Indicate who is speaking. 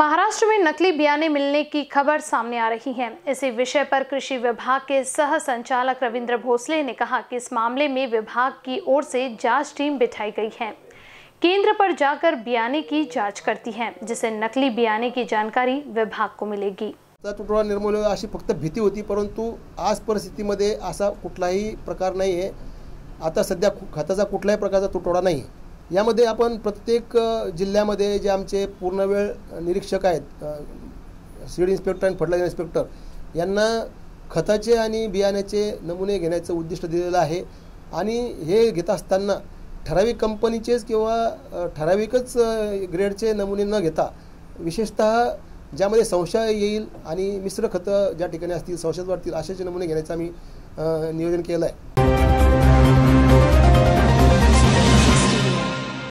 Speaker 1: महाराष्ट्र में नकली बियाने मिलने की खबर सामने आ रही है इसी विषय पर कृषि विभाग के सह संचालक रविंद्र भोसले ने कहा कि इस मामले में विभाग की ओर से जांच टीम बिठाई गई है केंद्र पर जाकर बियाने की जांच करती है जिसे नकली बियाने की जानकारी विभाग को मिलेगी
Speaker 2: निर्मूल अशी होती परंतु आज परिस्थिति में प्रकार नहीं है आता सध्या कुछ प्रकार का तुटवडा नहीं है यामध्ये आपण प्रत्येक जिल्ह्यामध्ये जे आमचे पूर्णवेळ निरीक्षक आहेत सीड इन्स्पेक्टर आणि फर्टिलायझर इन्स्पेक्टर यांना खताचे आणि बियाण्याचे नमुने घेण्याचं उद्दिष्ट दिलेलं आहे आणि हे घेत असताना ठराविक कंपनीचेच किंवा ठराविकच ग्रेडचे नमुने न घेता विशेषत ज्यामध्ये संशय येईल आणि मिश्र खतं ज्या ठिकाणी असतील संशयात वाढतील अशाचे नमुने घेण्याचं आम्ही नियोजन केलं आहे